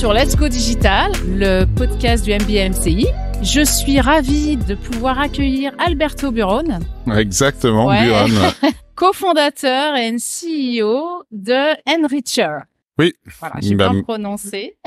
sur Let's Go Digital, le podcast du MBMCI. Je suis ravie de pouvoir accueillir Alberto Buron. Exactement, ouais. Buron. cofondateur et CEO de Enricher. Oui. Voilà, j'ai prononcé.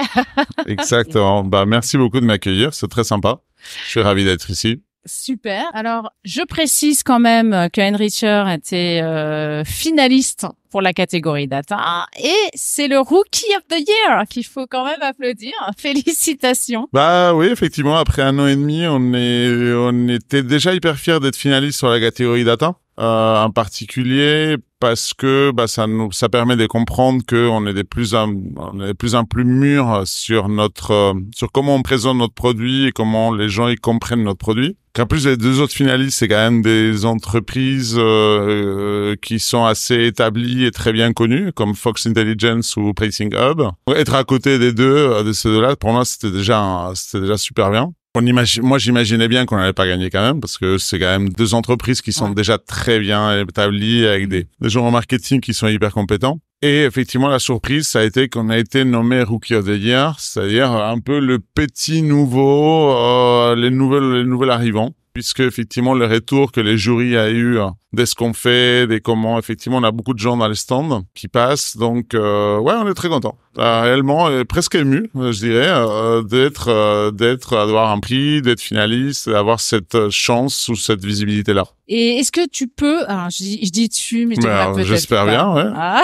exactement. Bah, merci beaucoup de m'accueillir. C'est très sympa. Je suis ravi d'être ici. Super. Alors, je précise quand même euh, que Henricher était euh, finaliste pour la catégorie data et c'est le rookie of the year qu'il faut quand même applaudir. Félicitations. Bah oui, effectivement, après un an et demi, on est on était déjà hyper fiers d'être finaliste sur la catégorie data. Euh, en particulier parce que bah, ça nous ça permet de comprendre que on est de plus en on est plus en plus mûr sur notre euh, sur comment on présente notre produit et comment les gens y comprennent notre produit. En plus les deux autres finalistes c'est quand même des entreprises euh, euh, qui sont assez établies et très bien connues comme Fox Intelligence ou Pricing Hub. Être à côté des deux de ces deux-là pour moi c'était déjà c'était déjà super bien. On imagine, moi, j'imaginais bien qu'on n'allait pas gagner quand même, parce que c'est quand même deux entreprises qui sont déjà très bien établies avec des, des gens en marketing qui sont hyper compétents. Et effectivement, la surprise, ça a été qu'on a été nommé Rookie of the Year, c'est-à-dire un peu le petit nouveau, euh, les nouvelles, les nouvelles arrivants puisque effectivement le retour que les jurys a eu hein, de ce qu'on fait, des comment, effectivement on a beaucoup de gens dans les stands qui passent, donc euh, ouais on est très content, euh, réellement presque ému euh, je dirais d'être d'être d'avoir un prix, d'être finaliste, d'avoir cette chance ou cette visibilité là. Et est-ce que tu peux, alors je dis, je dis tu, mais, ben, j'espère bien, ouais. Ah.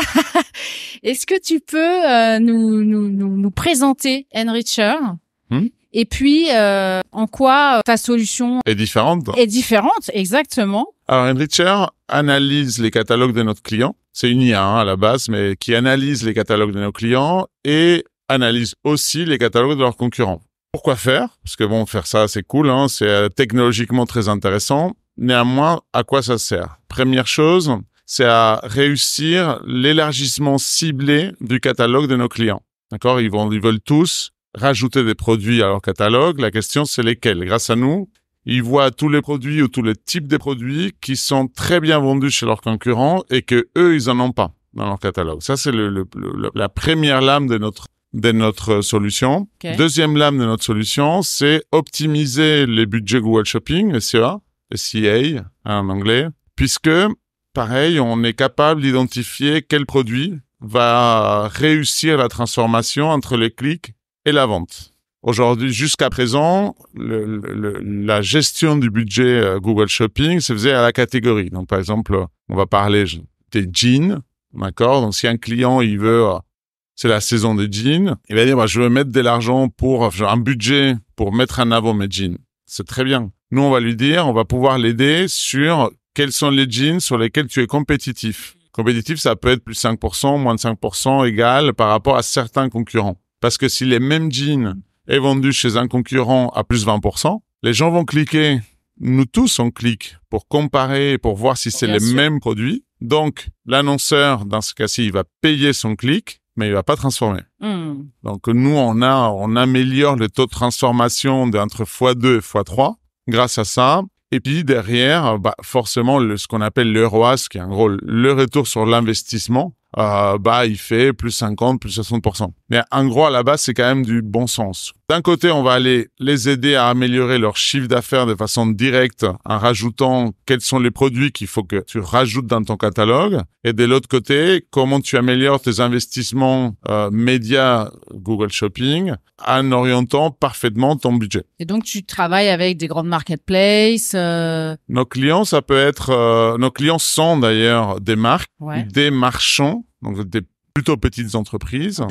est-ce que tu peux nous, nous, nous, présenter Enricher? Et puis, euh, en quoi euh, ta solution est différente Est différente, exactement. Alors, Enricher analyse les catalogues de notre client. C'est une IA hein, à la base, mais qui analyse les catalogues de nos clients et analyse aussi les catalogues de leurs concurrents. Pourquoi faire Parce que bon, faire ça, c'est cool, hein, c'est euh, technologiquement très intéressant. Néanmoins, à quoi ça sert Première chose, c'est à réussir l'élargissement ciblé du catalogue de nos clients. D'accord ils, ils, veulent tous rajouter des produits à leur catalogue. La question, c'est lesquels. Grâce à nous, ils voient tous les produits ou tous les types de produits qui sont très bien vendus chez leurs concurrents et que eux, ils en ont pas dans leur catalogue. Ça, c'est le, la première lame de notre de notre solution. Deuxième lame de notre solution, c'est optimiser les budgets Google Shopping, SEA, SEA hein, en anglais, puisque pareil, on est capable d'identifier quel produit va réussir la transformation entre les clics la vente. Aujourd'hui, jusqu'à présent, la gestion du budget euh, Google Shopping se faisait à la catégorie. Donc, par exemple, on va parler des jeans, d'accord Donc, si un client, il veut, euh, c'est la saison des jeans, il va dire, bah, je veux mettre de l'argent pour, un budget pour mettre en avant mes jeans. C'est très bien. Nous, on va lui dire, on va pouvoir l'aider sur quels sont les jeans sur lesquels tu es compétitif. Compétitif, ça peut être plus 5%, moins de 5%, égal par rapport à certains concurrents. Parce que si les mêmes jeans est vendu chez un concurrent à plus 20%, les gens vont cliquer. Nous tous, on clique pour comparer, pour voir si c'est les mêmes produits. Donc, l'annonceur, dans ce cas-ci, il va payer son clic, mais il va pas transformer. Hmm. Donc, nous, on a, on améliore le taux de transformation d'entre x2 et x3 grâce à ça. Et puis, derrière, bah, forcément, ce qu'on appelle le ROAS, qui est en gros le retour sur l'investissement, euh, bah il fait plus 50, plus 60%. Mais en gros à la base c'est quand même du bon sens. D'un côté, on va aller les aider à améliorer leur chiffre d'affaires de façon directe en rajoutant quels sont les produits qu'il faut que tu rajoutes dans ton catalogue. Et de l'autre côté, comment tu améliores tes investissements euh, médias Google Shopping en orientant parfaitement ton budget. Et donc, tu travailles avec des grandes marketplaces euh, Nos clients, ça peut être... Euh, nos clients sont d'ailleurs des marques, des marchands donc des plutôt petites entreprises,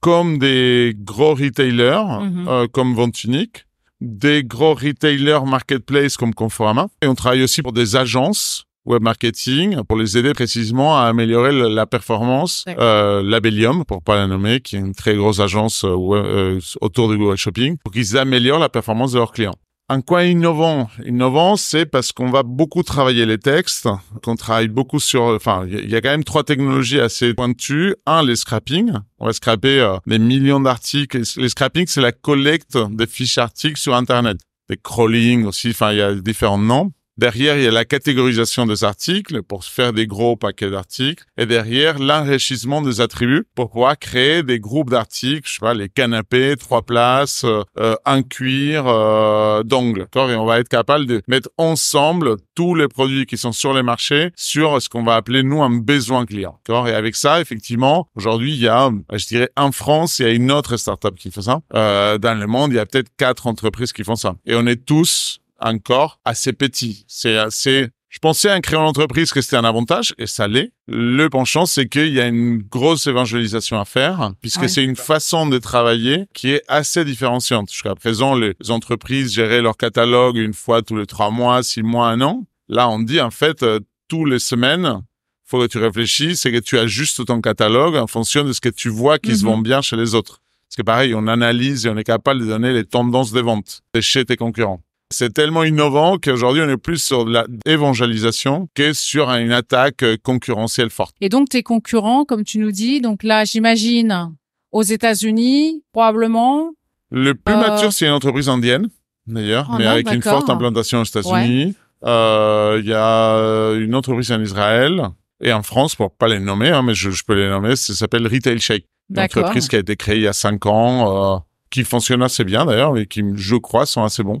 comme des gros retailers mhm. euh, comme Vente Unique, des gros retailers marketplace comme Conforama. Et on travaille aussi pour des agences web marketing pour les aider précisément à améliorer la performance. Euh, Labellium, pour pas la nommer, qui est une très grosse agence euh, autour du Google Shopping, pour qu'ils améliorent la performance de leurs clients. En quoi innovant Innovant, c'est parce qu'on va beaucoup travailler les textes, qu'on travaille beaucoup sur... Enfin, il y a quand même trois technologies assez pointues. Un, les scrapping. On va scraper euh, des millions d'articles. Les scrappings, c'est la collecte des fiches articles sur Internet. Des crawling aussi, enfin, il y a différents noms. Derrière, il y a la catégorisation des articles pour faire des gros paquets d'articles. Et derrière, l'enrichissement des attributs pour pouvoir créer des groupes d'articles, je sais pas, les canapés, trois places, euh, euh un cuir, d'angle. Euh, d'ongles. Et on va être capable de mettre ensemble tous les produits qui sont sur les marchés sur ce qu'on va appeler, nous, un besoin client. Et avec ça, effectivement, aujourd'hui, il y a, je dirais, en France, il y a une autre startup qui fait ça. Euh, dans le monde, il y a peut-être quatre entreprises qui font ça. Et on est tous encore assez petit. C'est assez je pensais à un créant entreprise que c'était un avantage, et ça l'est. Le penchant, c'est qu'il y a une grosse évangélisation à faire, puisque c'est une façon de travailler qui est assez différenciante. Jusqu'à présent, les entreprises géraient leur catalogue une fois tous les trois mois, six mois, un an. Là, on dit, en fait, euh, tous les semaines, faut que tu réfléchisses et que tu ajustes ton catalogue en fonction de ce que tu vois qui se mhm. vend bien chez les autres. Parce que pareil, on analyse et on est capable de donner les tendances des ventes chez tes concurrents c'est tellement innovant qu'aujourd'hui, on est plus sur l'évangélisation que sur une attaque euh, concurrentielle forte. Et donc, tes concurrents, comme tu nous dis, donc là, j'imagine, aux États-Unis, probablement. Le plus euh, mature, c'est une entreprise indienne, d'ailleurs, ah mais avec une forte implantation aux États-Unis. Euh, il y a une entreprise en Israël et en France, pour pas les nommer, hein, mais je, peux les nommer, ça s'appelle Retail Shake. Une entreprise qui a été créée il y a cinq ans, qui fonctionne assez bien d'ailleurs, et qui, je crois, sont assez bons.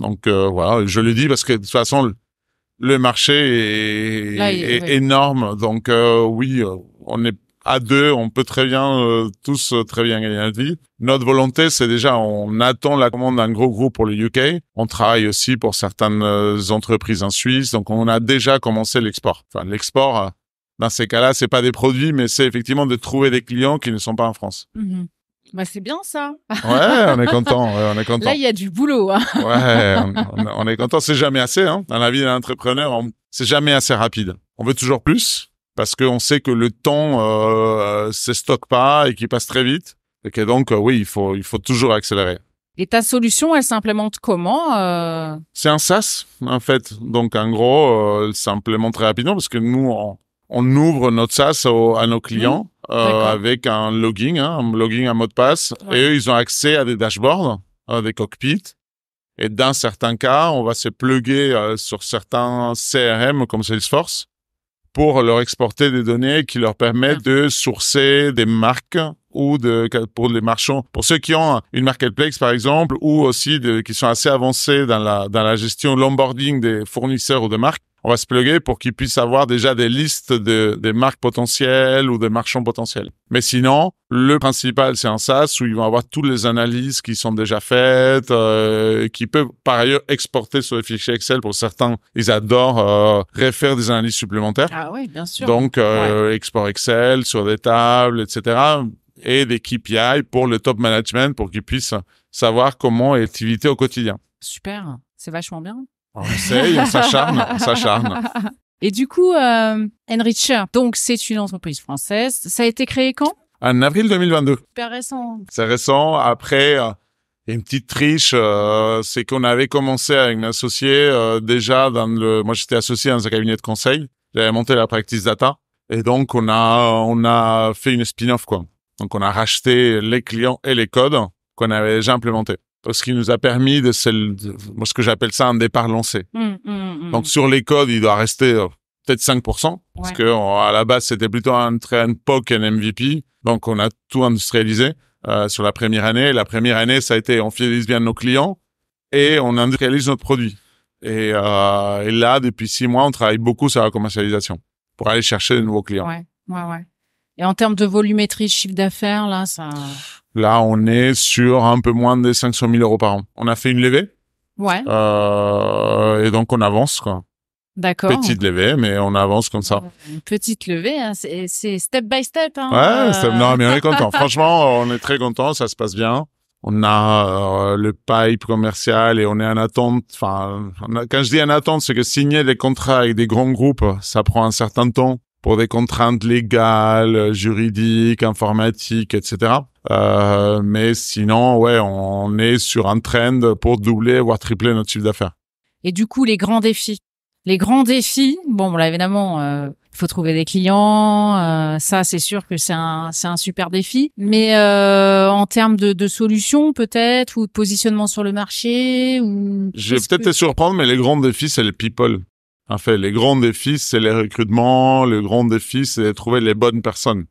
Donc euh, voilà, je le dis parce que de toute façon, le marché est, énorme. Donc euh, oui, euh, on est à deux, on peut très bien tous très bien gagner notre vie. Notre volonté, c'est déjà, on attend la commande d'un gros groupe pour le UK. On travaille aussi pour certaines entreprises en Suisse. Donc on a déjà commencé l'export. Enfin, l'export, dans ces cas-là, c'est pas des produits, mais c'est effectivement de trouver des clients qui ne sont pas en France. Mhm. Bah, c'est bien ça. Ouais, on est content. on est content. Là, il y a du boulot. Hein. ouais, on, est content. C'est jamais assez. Hein. Dans la vie d'un entrepreneur, c'est jamais assez rapide. On veut toujours plus parce qu'on sait que le temps euh, euh se stocke pas et qu'il passe très vite. Et que donc, euh, oui, il faut, il faut toujours accélérer. Et ta solution, elle s'implémente comment euh? C'est un SaaS, en fait. Donc, en gros, simplement elle s'implémente très rapidement parce que nous, on, ouvre notre SaaS à nos clients. Mmh. Euh, avec un logging, hein, un logging, à mot de passe. Et eux, ils ont accès à des dashboards, à hein, des cockpits. Et dans certains cas, on va se plugger euh, sur certains CRM comme Salesforce pour leur exporter des données qui leur permettent mmh. de sourcer des marques ou de, pour les marchands, pour ceux qui ont une marketplace par exemple, ou aussi qui sont assez avancés dans la, dans la gestion, l'onboarding des fournisseurs ou de marques, on va se plugger pour qu'ils puissent avoir déjà des listes de, des marques potentielles ou des marchands potentiels. Mais sinon, le principal, c'est un SaaS où ils vont avoir toutes les analyses qui sont déjà faites, euh, qui peuvent par ailleurs exporter sur les fichiers Excel. Pour certains, ils adorent euh, refaire des analyses supplémentaires. Ah oui, bien sûr. Donc, euh, export Excel sur des tables, etc. Et des KPI pour le top management pour qu'ils puissent savoir comment est l'activité au quotidien. Super, c'est vachement bien. On essaye, on s'acharne, on s'acharne. Et du coup, euh, Enricher, donc c'est une entreprise française. Ça a été créé quand En avril 2022. Super récent. C'est récent. Après, euh, une petite triche, euh, c'est qu'on avait commencé avec un associé euh, déjà dans le. Moi, j'étais associé dans un cabinet de conseil. J'avais monté la practice data. Et donc, on a, on a fait une spin-off, quoi. Donc, on a racheté les clients et les codes qu'on avait déjà implémentés ce qui nous a permis de, celle, moi, ce que j'appelle ça un départ lancé. Mmh, mmh, mmh. Donc sur les codes, il doit rester euh, peut-être 5%, parce que à la base c'était plutôt un train POC, un MVP. Donc on a tout industrialisé euh, sur la première année. La première année, ça a été on fidélise bien nos clients et on industrialise notre produit. Et, euh, et là, depuis six mois, on travaille beaucoup sur la commercialisation pour aller chercher de nouveaux clients. Ouais, ouais, ouais. Et en termes de volumétrie, chiffre d'affaires, là, ça... Là, on est sur un peu moins de 500 000 euros par an. On a fait une levée. Ouais. Euh, et donc, on avance, quoi. D'accord. Petite levée, mais on avance comme ça. Une petite levée, hein, c'est step by step. Hein. Ouais, euh. non, mais on est content. Franchement, on est très content, ça se passe bien. On a euh, le pipe commercial et on est en attente. Enfin, quand je dis en attente, c'est que signer des contrats avec des grands groupes, ça prend un certain temps pour des contraintes légales, juridiques, informatiques, etc. Euh, mais sinon, ouais, on est sur un trend pour doubler, voire tripler notre chiffre d'affaires. Et du coup, les grands défis. Les grands défis, bon, là, évidemment, euh, il faut trouver des clients. Euh, ça, c'est sûr que c'est un, c'est un super défi. Mais euh, en termes de, de solutions, peut-être, ou de positionnement sur le marché, ou... Je vais peut-être te surprendre, mais les grands défis, c'est les « people. En fait, les grands défis, c'est les recrutements, le grand défi, c'est trouver les bonnes personnes.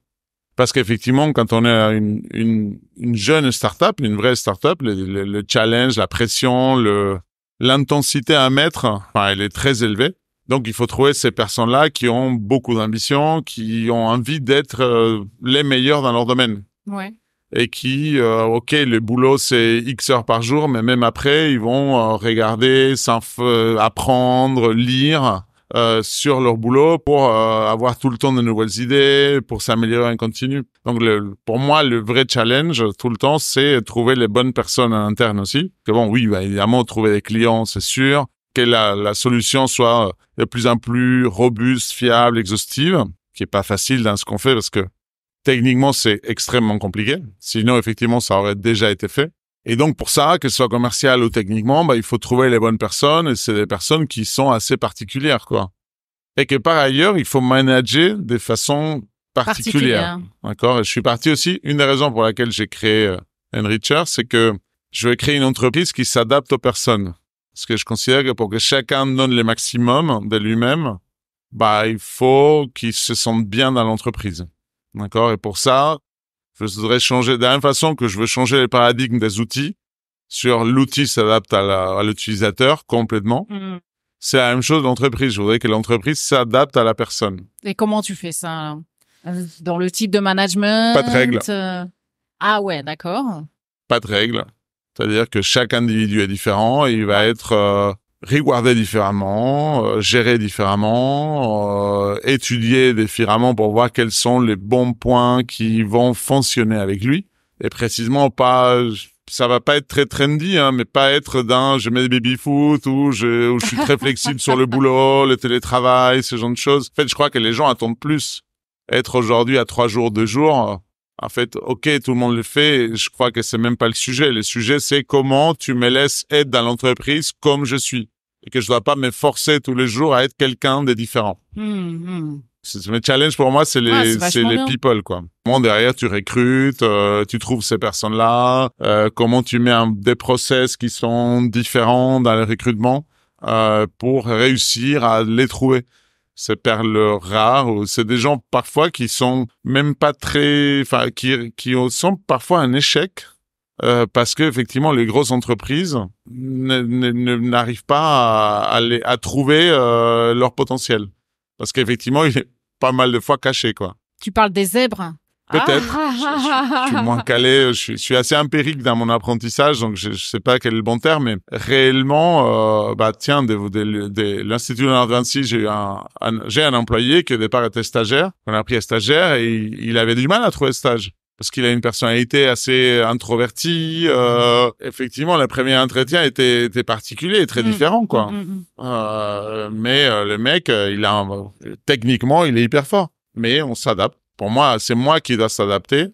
Parce qu'effectivement, quand on est une, une, start jeune startup, une vraie start-up, le, challenge, la pression, l'intensité à mettre, elle est très élevée. Donc, il faut trouver ces personnes-là qui ont beaucoup d'ambition, qui ont envie d'être euh, les meilleurs dans leur domaine. Ouais et qui, euh, ok, le boulot c'est X heures par jour, mais même après, ils vont euh, regarder, euh, apprendre, lire euh, sur leur boulot pour avoir tout le temps de nouvelles idées, pour s'améliorer en continu. Donc, pour moi, le vrai challenge tout le temps, c'est trouver les bonnes personnes à l'interne aussi. Que bon, oui, bah, évidemment, trouver des clients, c'est sûr, que la, la solution soit de plus en plus robuste, fiable, exhaustive, qui est pas facile dans ce qu'on fait parce que Techniquement, c'est extrêmement compliqué. Sinon, effectivement, ça aurait déjà été fait. Et donc, pour ça, que ce soit commercial ou techniquement, bah, il faut trouver les bonnes personnes et c'est des personnes qui sont assez particulières, quoi. Et que par ailleurs, il faut manager de façon particulière. D'accord? Et je suis parti aussi. Une des raisons pour laquelle j'ai créé euh, Enricher, c'est que je veux créer une entreprise qui s'adapte aux personnes. Parce que je considère que pour que chacun donne le maximum de lui-même, bah, il faut qu'il se sente bien dans l'entreprise. D'accord? Et pour ça, je voudrais changer, de la même façon que je veux changer les paradigmes des outils, sur l'outil s'adapte à l'utilisateur complètement. Mm. C'est la même chose d'entreprise Je voudrais que l'entreprise s'adapte à la personne. Et comment tu fais ça? Dans le type de management? Pas de règles. Euh, ah ouais, d'accord. Pas de règles. C'est-à-dire que chaque individu est différent et il va être euh, regarder différemment, euh, gérer différemment, euh, étudier différemment pour voir quels sont les bons points qui vont fonctionner avec lui. Et précisément pas, ça va pas être très trendy, hein, mais pas être d'un je mets des baby foot ou je, suis très flexible sur le boulot, le télétravail, ce genre de choses. En fait, je crois que les gens attendent plus. Être aujourd'hui à trois jours, deux jours, en fait, OK, tout le monde le fait. Je crois que c'est même pas le sujet. Le sujet, c'est comment tu me laisses être dans l'entreprise comme je suis et que je dois pas me forcer tous les jours à être quelqu'un de différent. Hmm, hmm. C'est un challenge pour moi, c'est les, les people, quoi. Comment derrière tu recrutes, euh, tu trouves ces personnes-là, euh, comment tu mets des process qui sont différents dans le recrutement euh, pour réussir à les trouver ces perles rares ou c'est des gens parfois qui sont même pas très, enfin, qui, qui sont parfois un échec. Euh, parce que effectivement, les grosses entreprises n'arrivent pas à, trouver euh, leur potentiel, parce qu'effectivement, il est pas mal de fois caché, quoi. Tu parles des zèbres Peut-être. Ah, ah, ah, je, suis moins calé, je suis, assez empirique dans mon apprentissage, donc je ne sais pas quel est le bon terme, mais réellement, euh, bah tiens, de, de l'Institut de j'ai un, j'ai un employé qui au départ était stagiaire, on a pris à stagiaire et il, avait du mal à trouver stage parce qu'il a une personnalité assez introvertie. Mm, mm, mm. Euh, effectivement, le premier entretien était, était particulier, très différent, quoi. Euh, mais le mec, il a, techniquement, il est hyper fort. Mais on s'adapte. Pour moi, c'est moi qui dois s'adapter.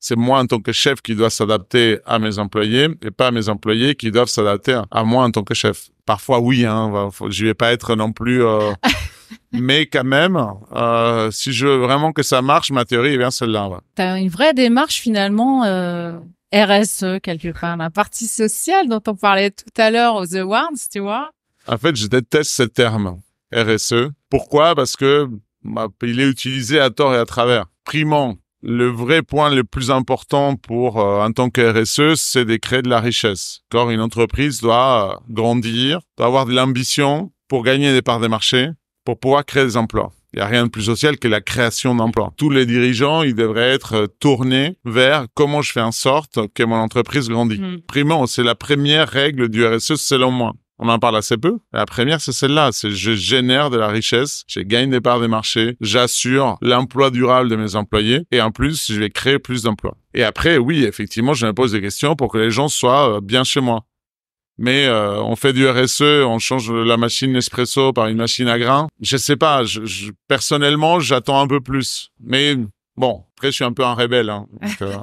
C'est moi en tant que chef qui dois s'adapter à mes employés et pas mes employés qui doivent s'adapter à moi en tant que chef. Parfois, oui, hein, je vais pas être non plus. Euh, mais quand même, euh, si je veux vraiment que ça marche, ma théorie est bien celle-là. Tu as une vraie démarche finalement euh, RSE quelque part, la partie sociale dont on parlait tout à l'heure aux awards, tu vois. En fait, je déteste ce terme RSE. Pourquoi Parce que bah, il est utilisé à tort et à travers. Primant, le vrai point le plus important pour euh, en tant que RSE, c'est de créer de la richesse. Quand une entreprise doit euh, grandir, doit avoir de l'ambition pour gagner des parts de marché, pour pouvoir créer des emplois. Il n'y a rien de plus social que la création d'emplois. Tous les dirigeants, ils devraient être euh, tournés vers comment je fais en sorte que mon entreprise grandisse. Hmm. Primant, c'est la première règle du RSE selon moi. On en parle assez peu. La première, c'est celle-là. C'est je génère de la richesse, je gagne des parts des marchés, j'assure l'emploi durable de mes employés et en plus, je vais créer plus d'emplois. Et après, oui, effectivement, je me pose des questions pour que les gens soient euh, bien chez moi. Mais euh, on fait du RSE, on change la machine Nespresso par une machine à grains. Je sais pas. personnellement, j'attends un peu plus. Mais bon, après, je suis un peu un rebelle. Hein, euh,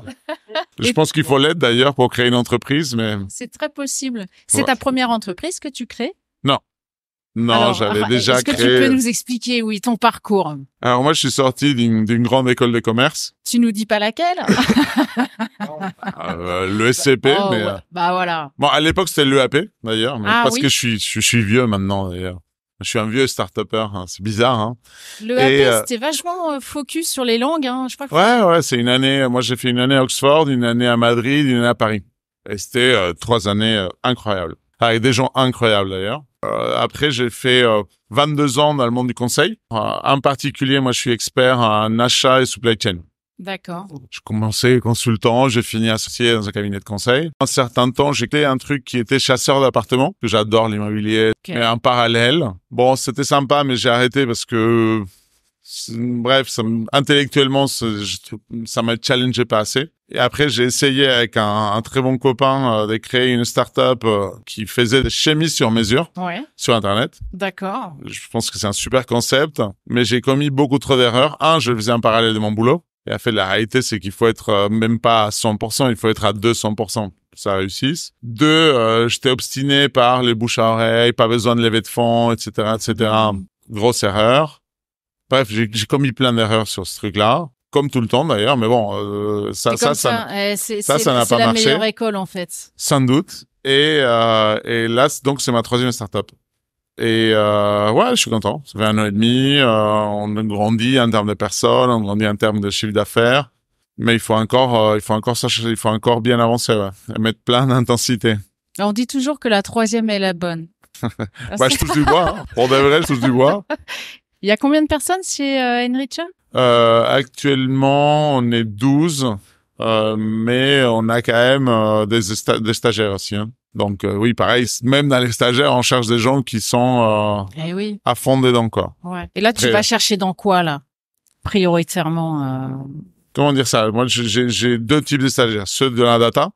je pense qu'il faut l'aide, d'ailleurs pour créer une entreprise, mais c'est très possible. C'est ta première entreprise que tu crées Non, non, j'avais déjà créé. Est-ce que tu peux nous expliquer, oui, ton parcours Alors moi, je suis sorti d'une, grande école de commerce. Tu nous dis pas laquelle euh, Le SCP, oh, mais. Euh, bah voilà. Bon, à l'époque, c'était l'EAP d'ailleurs, ah parce que je suis, je suis vieux maintenant d'ailleurs. Je suis un vieux start hein. c'est bizarre. Hein. Le AP, euh, c'était vachement euh, focus sur les langues. Hein. Je crois que ouais, ouais, c'est une année. Moi, j'ai fait une année à Oxford, une année à Madrid, une année à Paris. Et c'était euh, trois années incroyables, avec ah, des gens incroyables d'ailleurs. après, j'ai fait 22 ans dans le monde du conseil. en particulier, moi, je suis expert en achat et supply chain. D'accord. Je commençais consultant, j'ai fini associé dans un cabinet de conseil. Un certain temps, j'ai créé un truc qui était chasseur d'appartements, que j'adore l'immobilier. Okay. Mais en parallèle, bon, c'était sympa, mais j'ai arrêté parce que, bref, ça intellectuellement, ça, m'a me pas assez. Et après, j'ai essayé avec un, très bon copain euh, de créer une startup euh, qui faisait des chemises sur mesure sur Internet. D'accord. Je pense que c'est un super concept, mais j'ai commis beaucoup trop d'erreurs. Un, je faisais un parallèle de mon boulot. Et en fait, la réalité, c'est qu'il faut être euh, même pas à 100%, il faut être à 200% ça réussisse. Deux, euh, j'étais obstiné par les bouches à oreilles, pas besoin de lever de fonds, etc., etc. Mm. Grosse erreur. Bref, j'ai commis plein d'erreurs sur ce truc-là, comme tout le temps d'ailleurs, mais bon, euh, ça, ça, ça, ça, ça n'a pas marché. C'est la meilleure école en fait. Sans doute. Et, et là, donc, c'est ma troisième startup. Et euh, ouais, je suis content. Ça fait un an et demi. Euh, on grandit en termes de personnes, on grandit en termes de chiffre d'affaires. Mais il faut encore, euh, il faut encore il faut encore bien avancer, Et mettre plein d'intensité. On dit toujours que la troisième est la bonne. Bah, je touche du bois. Hein. Pour de vrai, je touche du bois. Il y a combien de personnes chez Enricha Actuellement, on est 12, mais on a quand même des, stagiaires aussi. Hein. Donc euh, oui, pareil, même dans les stagiaires, on cherche des gens qui sont euh, eh à fond dedans quoi. Et là, tu vas euh, chercher dans quoi là, prioritairement Comment dire ça Moi, j'ai deux types de stagiaires ceux de la data,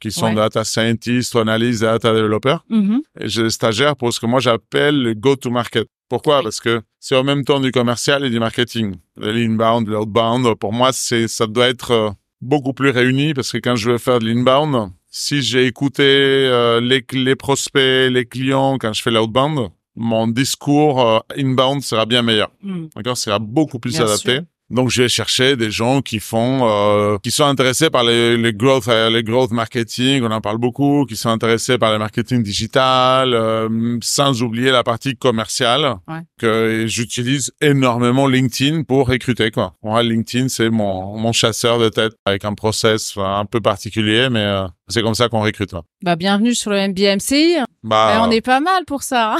qui sont data scientists, analystes, data développeurs. Mm-hmm. Et j'ai des stagiaires pour ce que moi j'appelle le go-to-market. Pourquoi Parce que c'est en même temps du commercial et du marketing. L'inbound, l'outbound, pour moi, ça doit être beaucoup plus réuni parce que quand je veux faire de l'inbound, si j'ai écouté euh, les, prospects, les clients quand je fais l'outbound, mon discours euh, inbound sera bien meilleur. Hmm. D'accord, sera beaucoup plus adapté. Donc, je vais chercher des gens qui font, euh, qui sont intéressés par les, growth, les growth marketing, on en parle beaucoup, qui sont intéressés par le marketing digital, sans oublier la partie commerciale. Que j'utilise énormément LinkedIn pour recruter quoi. Moi, LinkedIn, c'est mon, mon chasseur de tête avec un process un peu particulier, mais c'est comme ça qu'on toi. Hein. Bah, bienvenue sur le MBMCI. Bah, on est pas mal pour ça.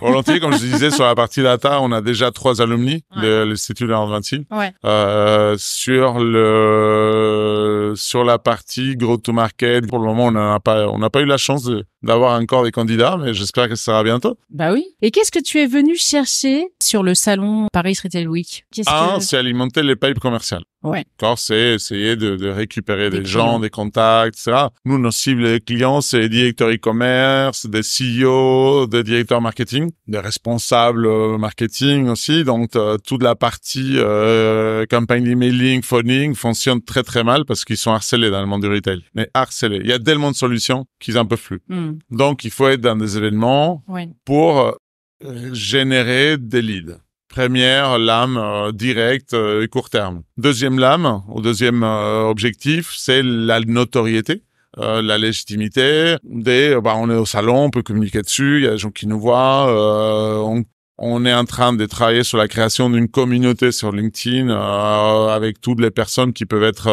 volontiers, hein. comme je disais, sur la partie data, on a déjà trois alumni de l'Institut de Euh, sur le, sur la partie growth to market, pour le moment, on n'a pas, on n'a pas eu la chance de, d'avoir encore des candidats, mais j'espère que ça sera bientôt. Bah oui. Et qu'est-ce que tu es venu chercher sur le salon Paris Retail Week -ce Ah, c'est alimenter les pipes commerciales. Ouais. c'est essayer de, récupérer des, gens, des contacts, etc. Nous, nos cibles clients, c'est les directeurs e-commerce, des CEO, des directeurs marketing, des responsables euh, marketing aussi. Donc, euh, toute la partie euh, campagne d'emailing, phoning fonctionne très très mal parce qu'ils sont harcelés dans le monde du retail. Mais harcelés. Il y a tellement de solutions qu'ils n'en peuvent plus. Hmm. Mm. Donc, il faut être dans des événements pour euh, générer des leads. Première lame euh, directe et euh, court terme. Deuxième lame, au deuxième objectif, c'est la notoriété. la légitimité bah, on est au salon on peut communiquer dessus il y a des gens qui nous voient on est en train de travailler sur la création d'une communauté sur LinkedIn avec toutes les personnes qui peuvent être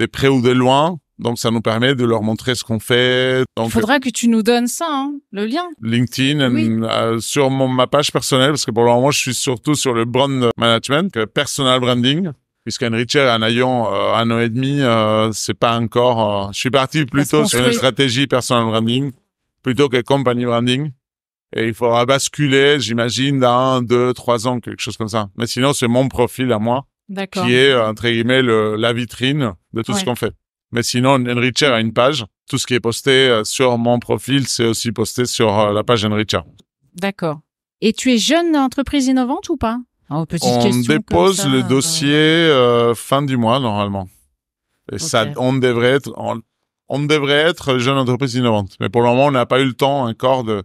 des près ou des loin donc, ça nous permet de leur montrer ce qu'on fait. Il faudra que tu nous donnes ça, hein, le lien. LinkedIn, euh, sur ma page personnelle, parce que pour le moment, je suis surtout sur le brand management, que personal branding. Puisqu'un Richard, en Ayon, euh, un an et demi, euh, c'est pas encore... je suis parti plutôt sur une stratégie personal branding plutôt que company branding. Et il faudra basculer, j'imagine, dans deux, trois ans, quelque chose comme ça. Mais sinon, c'est mon profil à moi qui est, entre guillemets, la vitrine de tout ce qu'on fait. Mais sinon, Enricher a une page. Tout ce qui est posté euh, sur mon profil, c'est aussi posté sur euh, la page Enricher. D'accord. Et tu es jeune entreprise innovante ou pas oh, On dépose le euh, dossier fin du mois normalement. Et ça, on devrait être, on, devrait être jeune entreprise innovante. Mais pour le moment, on n'a pas eu le temps encore de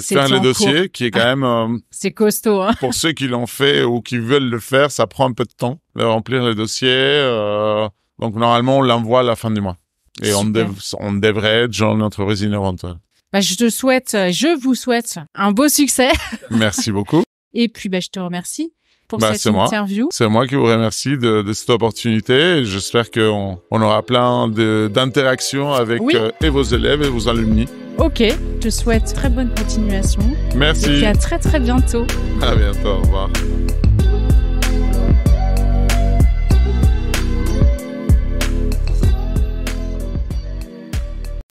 faire le dossier, qui est quand même. c'est costaud. Hein. pour ceux qui l'ont fait ou qui veulent le faire, ça prend un peu de temps de remplir le dossier. Donc, normalement, on l'envoie à la fin du mois. Et on, on, devrait être dans notre résine innovante. Bah, je te souhaite, euh, je vous souhaite un beau succès. Merci beaucoup. Et puis, bah, je te remercie pour bah, cette interview. C'est moi qui vous remercie de, cette opportunité. J'espère qu'on on aura plein d'interactions avec euh, et vos élèves et vos alumni. Ok, je te souhaite très bonne continuation. Merci. Et puis à très très bientôt. À bientôt, au revoir.